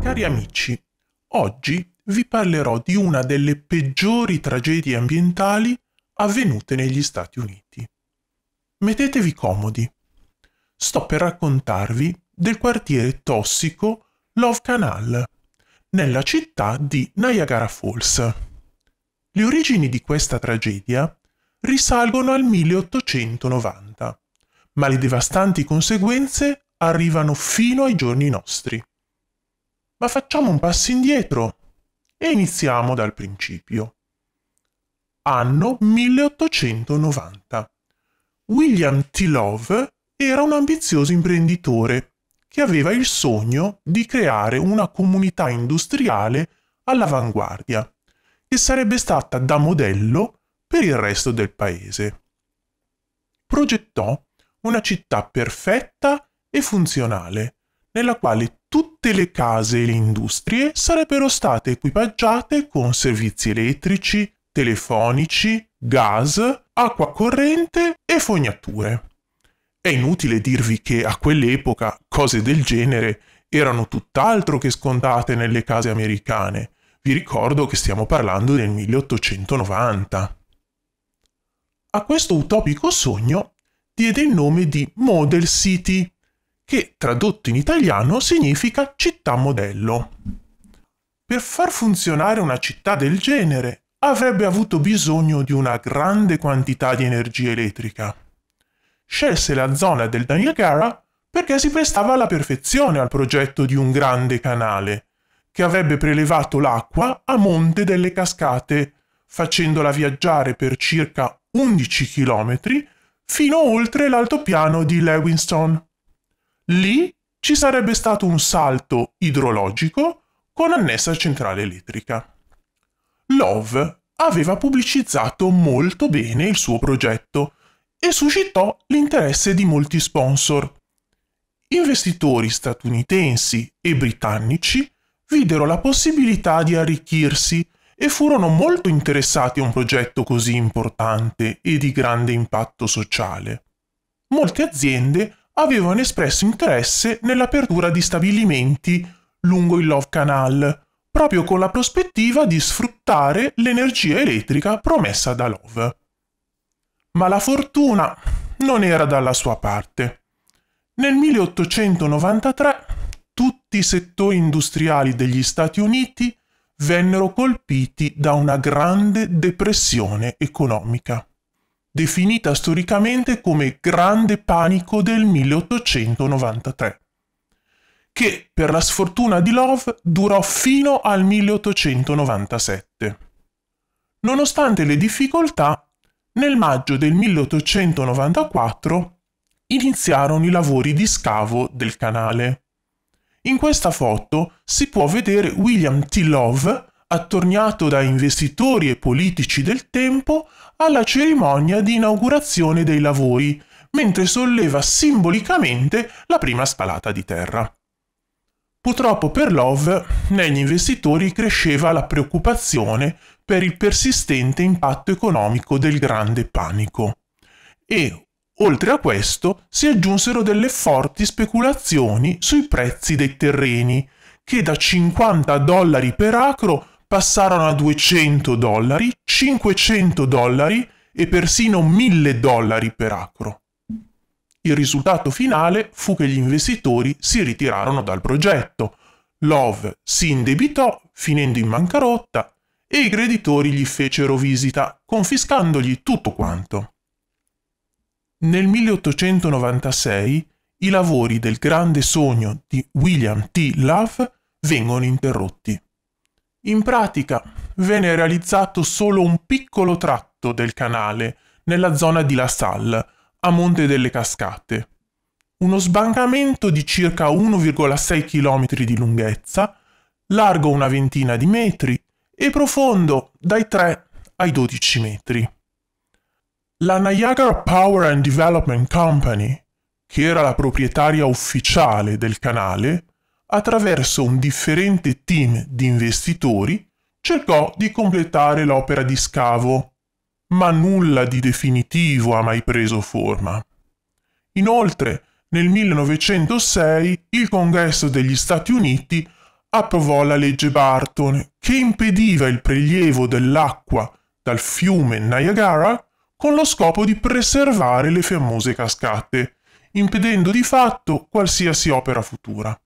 Cari amici, oggi vi parlerò di una delle peggiori tragedie ambientali avvenute negli Stati Uniti. Mettetevi comodi. Sto per raccontarvi del quartiere tossico Love Canal, nella città di Niagara Falls. Le origini di questa tragedia risalgono al 1890, ma le devastanti conseguenze arrivano fino ai giorni nostri ma facciamo un passo indietro e iniziamo dal principio. Anno 1890. William T. Love era un ambizioso imprenditore che aveva il sogno di creare una comunità industriale all'avanguardia che sarebbe stata da modello per il resto del paese. Progettò una città perfetta e funzionale, nella quale tutte le case e le industrie sarebbero state equipaggiate con servizi elettrici, telefonici, gas, acqua corrente e fognature. È inutile dirvi che a quell'epoca cose del genere erano tutt'altro che scontate nelle case americane. Vi ricordo che stiamo parlando del 1890. A questo utopico sogno diede il nome di Model City che tradotto in italiano significa città modello. Per far funzionare una città del genere avrebbe avuto bisogno di una grande quantità di energia elettrica. Scelse la zona del Niagara perché si prestava alla perfezione al progetto di un grande canale, che avrebbe prelevato l'acqua a monte delle cascate, facendola viaggiare per circa 11 chilometri fino oltre l'altopiano di Lewiston. Lì ci sarebbe stato un salto idrologico con annessa centrale elettrica. Love aveva pubblicizzato molto bene il suo progetto e suscitò l'interesse di molti sponsor. Investitori statunitensi e britannici videro la possibilità di arricchirsi e furono molto interessati a un progetto così importante e di grande impatto sociale. Molte aziende avevano espresso interesse nell'apertura di stabilimenti lungo il Love Canal, proprio con la prospettiva di sfruttare l'energia elettrica promessa da Love. Ma la fortuna non era dalla sua parte. Nel 1893 tutti i settori industriali degli Stati Uniti vennero colpiti da una grande depressione economica definita storicamente come Grande Panico del 1893, che per la sfortuna di Love durò fino al 1897. Nonostante le difficoltà, nel maggio del 1894 iniziarono i lavori di scavo del canale. In questa foto si può vedere William T. Love attorniato da investitori e politici del tempo, alla cerimonia di inaugurazione dei lavori, mentre solleva simbolicamente la prima spalata di terra. Purtroppo per Love, negli investitori cresceva la preoccupazione per il persistente impatto economico del grande panico. E, oltre a questo, si aggiunsero delle forti speculazioni sui prezzi dei terreni, che da 50 dollari per acro passarono a 200 dollari, 500 dollari e persino 1000 dollari per acro. Il risultato finale fu che gli investitori si ritirarono dal progetto. Love si indebitò, finendo in bancarotta, e i creditori gli fecero visita, confiscandogli tutto quanto. Nel 1896 i lavori del grande sogno di William T. Love vengono interrotti. In pratica venne realizzato solo un piccolo tratto del canale nella zona di La Salle, a Monte delle Cascate. Uno sbancamento di circa 1,6 km di lunghezza, largo una ventina di metri e profondo dai 3 ai 12 metri. La Niagara Power and Development Company, che era la proprietaria ufficiale del canale, attraverso un differente team di investitori, cercò di completare l'opera di scavo, ma nulla di definitivo ha mai preso forma. Inoltre, nel 1906 il Congresso degli Stati Uniti approvò la legge Barton che impediva il prelievo dell'acqua dal fiume Niagara con lo scopo di preservare le famose cascate, impedendo di fatto qualsiasi opera futura.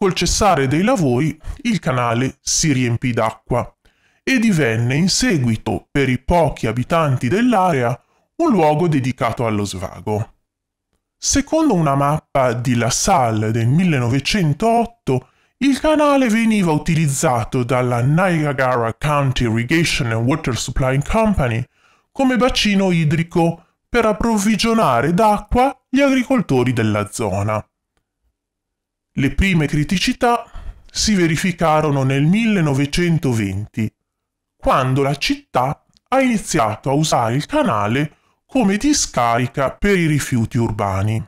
Col cessare dei lavori il canale si riempì d'acqua e divenne in seguito, per i pochi abitanti dell'area, un luogo dedicato allo svago. Secondo una mappa di La Salle del 1908, il canale veniva utilizzato dalla Niagara County Irrigation and Water Supply Company come bacino idrico per approvvigionare d'acqua gli agricoltori della zona. Le prime criticità si verificarono nel 1920, quando la città ha iniziato a usare il canale come discarica per i rifiuti urbani.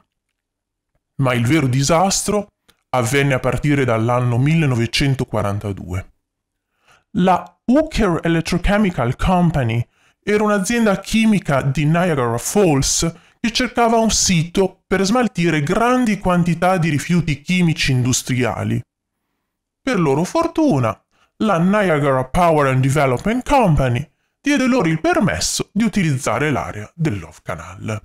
Ma il vero disastro avvenne a partire dall'anno 1942. La Hooker Electrochemical Company era un'azienda chimica di Niagara Falls che cercava un sito per smaltire grandi quantità di rifiuti chimici industriali. Per loro fortuna, la Niagara Power and Development Company diede loro il permesso di utilizzare l'area del Love Canal.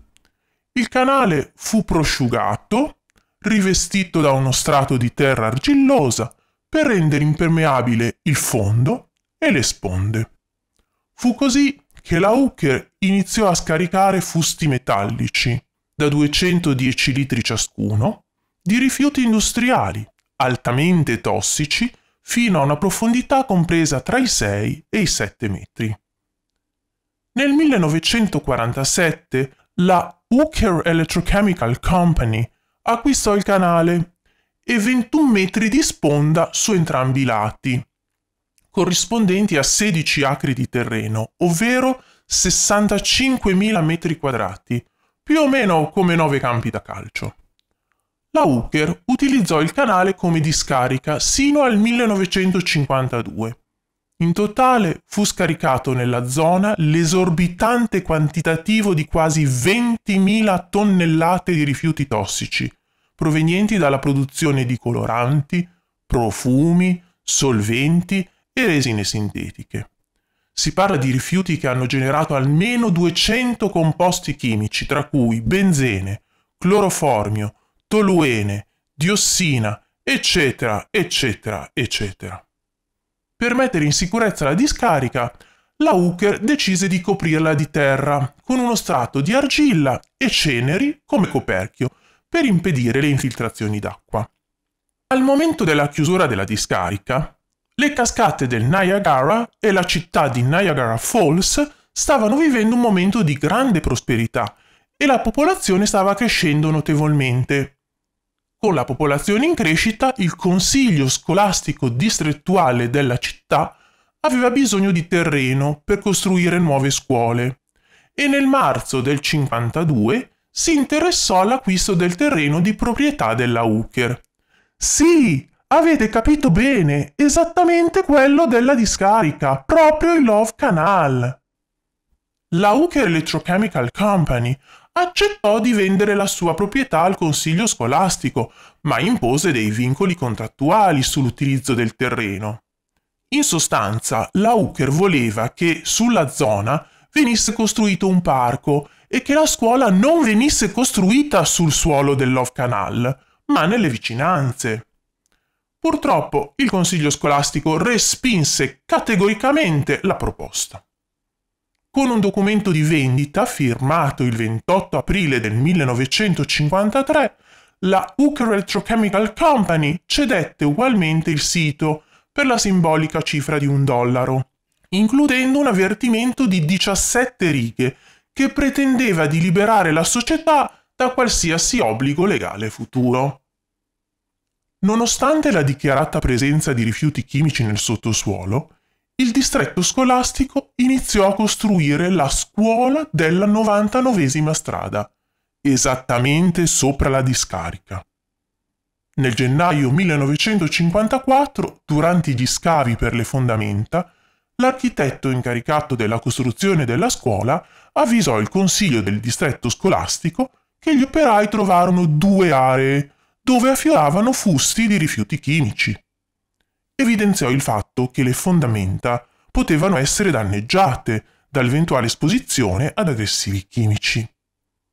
Il canale fu prosciugato, rivestito da uno strato di terra argillosa per rendere impermeabile il fondo e le sponde. Fu così che la Hooker iniziò a scaricare fusti metallici da 210 litri ciascuno di rifiuti industriali altamente tossici fino a una profondità compresa tra i 6 e i 7 metri. Nel 1947 la Hooker Electrochemical Company acquistò il canale e 21 metri di sponda su entrambi i lati, corrispondenti a 16 acri di terreno, ovvero 65.000 metri quadrati, più o meno come 9 campi da calcio. La Hooker utilizzò il canale come discarica sino al 1952. In totale fu scaricato nella zona l'esorbitante quantitativo di quasi 20.000 tonnellate di rifiuti tossici, provenienti dalla produzione di coloranti, profumi, solventi e resine sintetiche. Si parla di rifiuti che hanno generato almeno 200 composti chimici, tra cui benzene, cloroformio, toluene, diossina, eccetera, eccetera, eccetera. Per mettere in sicurezza la discarica, la Hooker decise di coprirla di terra con uno strato di argilla e ceneri come coperchio per impedire le infiltrazioni d'acqua. Al momento della chiusura della discarica, le cascate del Niagara e la città di Niagara Falls stavano vivendo un momento di grande prosperità e la popolazione stava crescendo notevolmente. Con la popolazione in crescita, il consiglio scolastico distrettuale della città aveva bisogno di terreno per costruire nuove scuole e nel marzo del 52 si interessò all'acquisto del terreno di proprietà della Hooker. Sì, Avete capito bene, esattamente quello della discarica, proprio il Love Canal. La Hooker Electrochemical Company accettò di vendere la sua proprietà al consiglio scolastico, ma impose dei vincoli contrattuali sull'utilizzo del terreno. In sostanza, la Hooker voleva che sulla zona venisse costruito un parco e che la scuola non venisse costruita sul suolo del Love Canal, ma nelle vicinanze. Purtroppo il Consiglio scolastico respinse categoricamente la proposta. Con un documento di vendita firmato il 28 aprile del 1953, la Hooker Electrochemical Company cedette ugualmente il sito per la simbolica cifra di un dollaro, includendo un avvertimento di 17 righe che pretendeva di liberare la società da qualsiasi obbligo legale futuro. Nonostante la dichiarata presenza di rifiuti chimici nel sottosuolo, il distretto scolastico iniziò a costruire la scuola della 99esima strada, esattamente sopra la discarica. Nel gennaio 1954, durante gli scavi per le fondamenta, l'architetto incaricato della costruzione della scuola avvisò il consiglio del distretto scolastico che gli operai trovarono due aree dove affioravano fusti di rifiuti chimici. Evidenziò il fatto che le fondamenta potevano essere danneggiate dall'eventuale esposizione ad aggressivi chimici.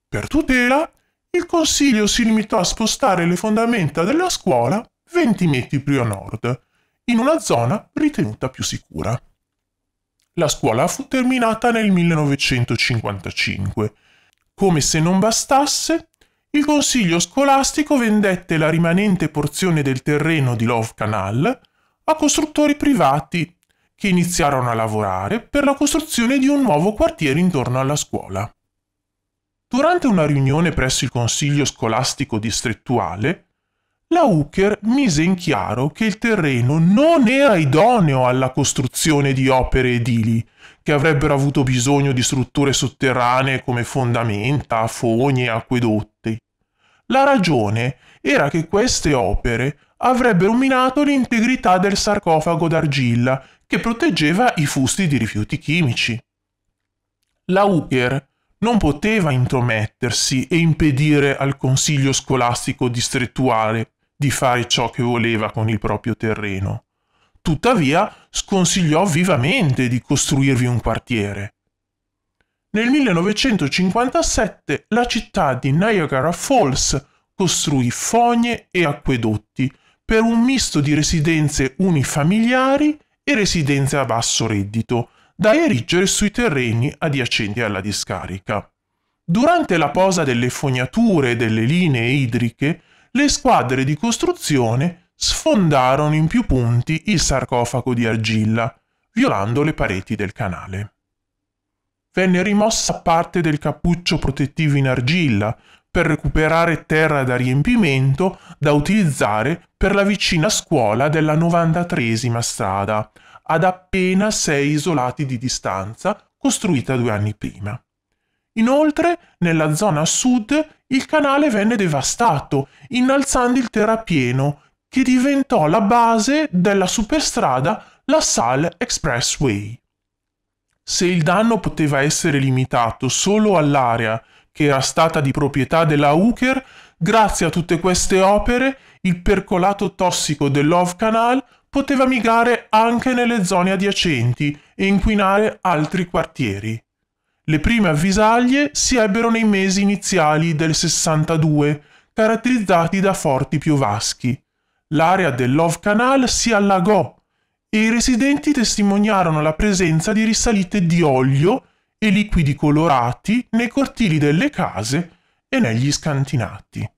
Per tutela, il consiglio si limitò a spostare le fondamenta della scuola 20 metri più a nord, in una zona ritenuta più sicura. La scuola fu terminata nel 1955. Come se non bastasse, il consiglio scolastico vendette la rimanente porzione del terreno di Love Canal a costruttori privati che iniziarono a lavorare per la costruzione di un nuovo quartiere intorno alla scuola. Durante una riunione presso il consiglio scolastico distrettuale, la Hooker mise in chiaro che il terreno non era idoneo alla costruzione di opere edili che avrebbero avuto bisogno di strutture sotterranee come fondamenta, fogne e acquedotti. La ragione era che queste opere avrebbero minato l'integrità del sarcofago d'argilla che proteggeva i fusti di rifiuti chimici. La Ucker non poteva intromettersi e impedire al consiglio scolastico distrettuale di fare ciò che voleva con il proprio terreno tuttavia sconsigliò vivamente di costruirvi un quartiere. Nel 1957 la città di Niagara Falls costruì fogne e acquedotti per un misto di residenze unifamiliari e residenze a basso reddito, da erigere sui terreni adiacenti alla discarica. Durante la posa delle fognature e delle linee idriche, le squadre di costruzione sfondarono in più punti il sarcofago di argilla, violando le pareti del canale. Venne rimossa parte del cappuccio protettivo in argilla per recuperare terra da riempimento da utilizzare per la vicina scuola della 93 strada, ad appena sei isolati di distanza, costruita due anni prima. Inoltre, nella zona sud, il canale venne devastato, innalzando il terrapieno che diventò la base della superstrada La Salle Expressway. Se il danno poteva essere limitato solo all'area che era stata di proprietà della Hooker, grazie a tutte queste opere il percolato tossico dell'Ove Canal poteva migrare anche nelle zone adiacenti e inquinare altri quartieri. Le prime avvisaglie si ebbero nei mesi iniziali del 62, caratterizzati da forti piovaschi l'area del Love Canal si allagò e i residenti testimoniarono la presenza di risalite di olio e liquidi colorati nei cortili delle case e negli scantinati.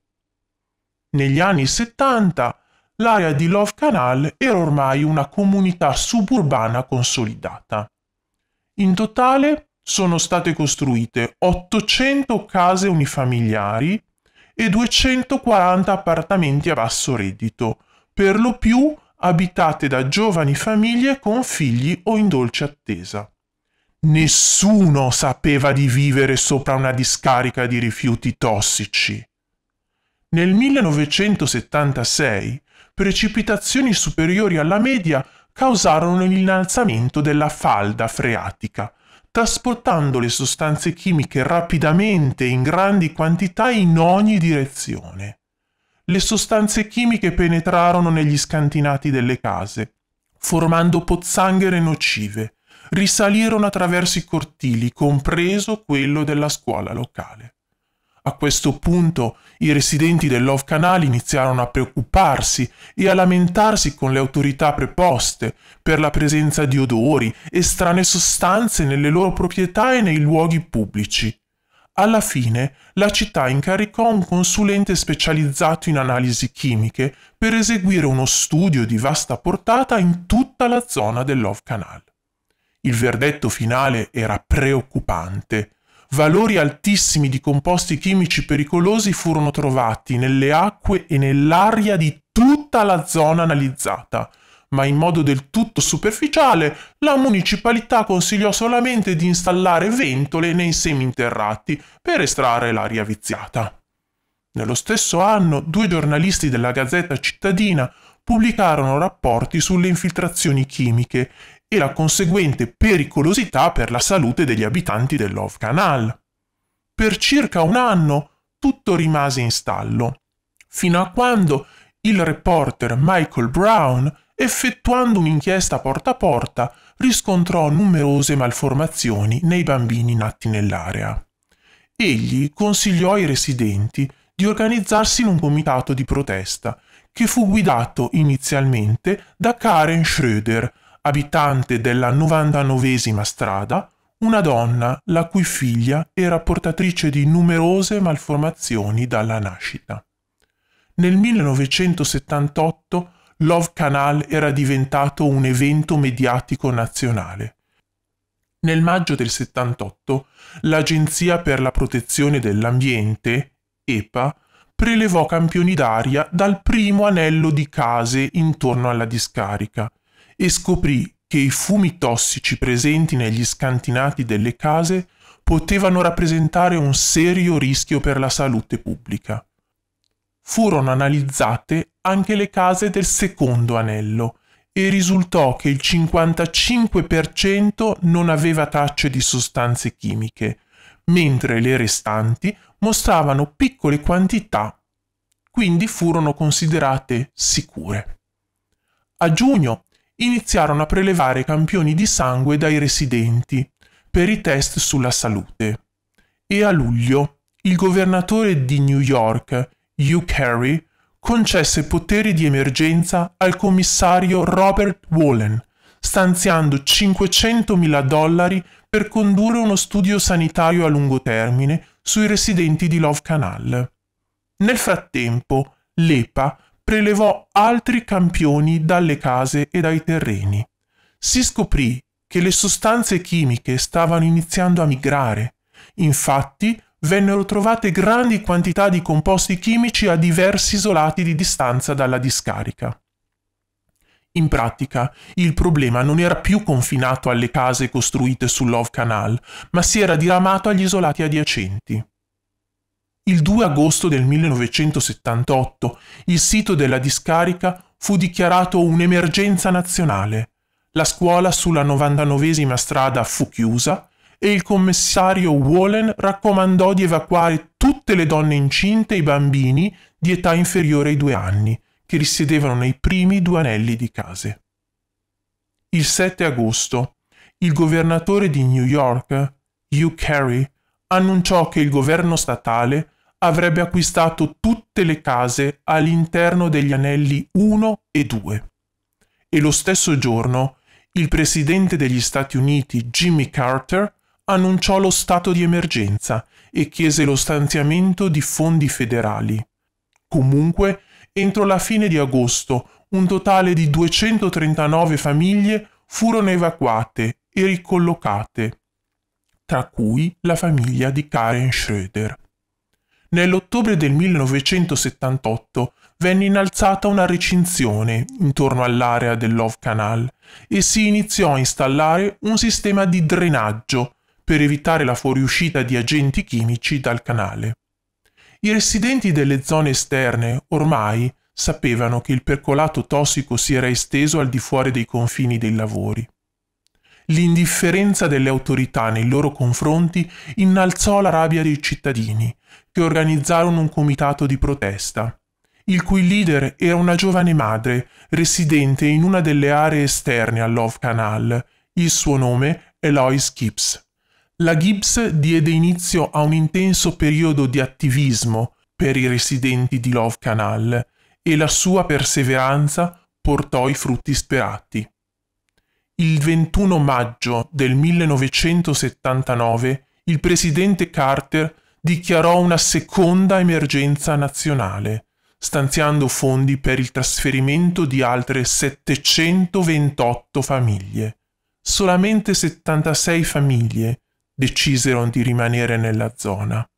Negli anni 70 l'area di Love Canal era ormai una comunità suburbana consolidata. In totale sono state costruite 800 case unifamiliari e 240 appartamenti a basso reddito, per lo più abitate da giovani famiglie con figli o in dolce attesa. Nessuno sapeva di vivere sopra una discarica di rifiuti tossici. Nel 1976 precipitazioni superiori alla media causarono l'innalzamento della falda freatica, trasportando le sostanze chimiche rapidamente in grandi quantità in ogni direzione. Le sostanze chimiche penetrarono negli scantinati delle case, formando pozzanghere nocive, risalirono attraverso i cortili, compreso quello della scuola locale. A questo punto i residenti del Love Canal iniziarono a preoccuparsi e a lamentarsi con le autorità preposte per la presenza di odori e strane sostanze nelle loro proprietà e nei luoghi pubblici. Alla fine la città incaricò un consulente specializzato in analisi chimiche per eseguire uno studio di vasta portata in tutta la zona del Love Canal. Il verdetto finale era preoccupante valori altissimi di composti chimici pericolosi furono trovati nelle acque e nell'aria di tutta la zona analizzata, ma in modo del tutto superficiale la municipalità consigliò solamente di installare ventole nei semi interrati per estrarre l'aria viziata. Nello stesso anno due giornalisti della Gazzetta Cittadina pubblicarono rapporti sulle infiltrazioni chimiche e la conseguente pericolosità per la salute degli abitanti dell'Ov Canal. Per circa un anno tutto rimase in stallo, fino a quando il reporter Michael Brown, effettuando un'inchiesta porta a porta, riscontrò numerose malformazioni nei bambini nati nell'area. Egli consigliò ai residenti di organizzarsi in un comitato di protesta che fu guidato inizialmente da Karen Schroeder, abitante della 99esima strada, una donna la cui figlia era portatrice di numerose malformazioni dalla nascita. Nel 1978 Love Canal era diventato un evento mediatico nazionale. Nel maggio del 78 l'Agenzia per la protezione dell'ambiente, EPA, prelevò campioni d'aria dal primo anello di case intorno alla discarica e scoprì che i fumi tossici presenti negli scantinati delle case potevano rappresentare un serio rischio per la salute pubblica. Furono analizzate anche le case del secondo anello e risultò che il 55% non aveva tracce di sostanze chimiche, mentre le restanti mostravano piccole quantità, quindi furono considerate sicure. A giugno iniziarono a prelevare campioni di sangue dai residenti per i test sulla salute. E a luglio il governatore di New York, Hugh Carey, concesse poteri di emergenza al commissario Robert Wallen, stanziando 500 mila dollari per condurre uno studio sanitario a lungo termine sui residenti di Love Canal. Nel frattempo, l'EPA prelevò altri campioni dalle case e dai terreni. Si scoprì che le sostanze chimiche stavano iniziando a migrare. Infatti vennero trovate grandi quantità di composti chimici a diversi isolati di distanza dalla discarica. In pratica, il problema non era più confinato alle case costruite sull'Ov Canal, ma si era diramato agli isolati adiacenti. Il 2 agosto del 1978 il sito della discarica fu dichiarato un'emergenza nazionale. La scuola sulla 99esima strada fu chiusa e il commissario Wallen raccomandò di evacuare tutte le donne incinte e i bambini di età inferiore ai due anni, che risiedevano nei primi due anelli di case. Il 7 agosto, il governatore di New York, Hugh Carey, annunciò che il governo statale avrebbe acquistato tutte le case all'interno degli anelli 1 e 2. E lo stesso giorno il presidente degli Stati Uniti Jimmy Carter annunciò lo stato di emergenza e chiese lo stanziamento di fondi federali. Comunque, entro la fine di agosto un totale di 239 famiglie furono evacuate e ricollocate, tra cui la famiglia di Karen Schroeder. Nell'ottobre del 1978 venne innalzata una recinzione intorno all'area del Canal e si iniziò a installare un sistema di drenaggio per evitare la fuoriuscita di agenti chimici dal canale. I residenti delle zone esterne ormai sapevano che il percolato tossico si era esteso al di fuori dei confini dei lavori. L'indifferenza delle autorità nei loro confronti innalzò la rabbia dei cittadini, che organizzarono un comitato di protesta, il cui leader era una giovane madre residente in una delle aree esterne Love Canal. Il suo nome è Lois Gibbs. La Gibbs diede inizio a un intenso periodo di attivismo per i residenti di Love Canal e la sua perseveranza portò i frutti sperati. Il 21 maggio del 1979 il presidente Carter dichiarò una seconda emergenza nazionale, stanziando fondi per il trasferimento di altre 728 famiglie. Solamente 76 famiglie decisero di rimanere nella zona.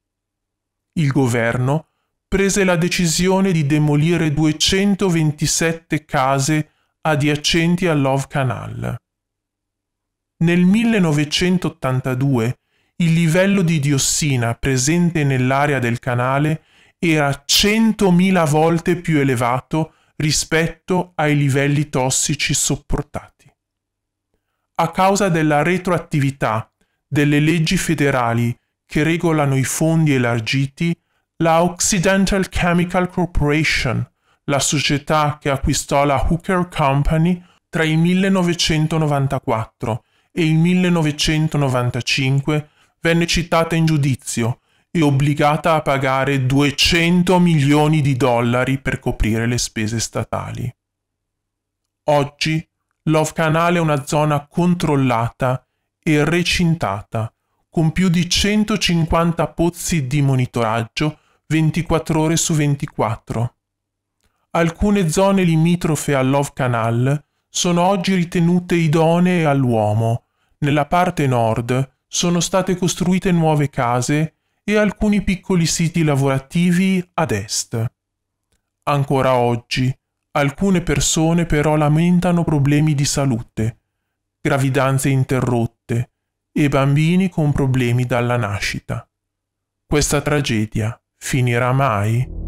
Il governo prese la decisione di demolire 227 case adiacenti al Love Canal. Nel 1982 il livello di diossina presente nell'area del canale era 100.000 volte più elevato rispetto ai livelli tossici sopportati. A causa della retroattività delle leggi federali che regolano i fondi elargiti, la Occidental Chemical Corporation, la società che acquistò la Hooker Company tra il 1994 e il 1995 venne citata in giudizio e obbligata a pagare 200 milioni di dollari per coprire le spese statali. Oggi Love Canal è una zona controllata e recintata, con più di 150 pozzi di monitoraggio 24 ore su 24. Alcune zone limitrofe a Love Canal sono oggi ritenute idonee all'uomo nella parte nord sono state costruite nuove case e alcuni piccoli siti lavorativi ad est. Ancora oggi, alcune persone però lamentano problemi di salute, gravidanze interrotte e bambini con problemi dalla nascita. Questa tragedia finirà mai?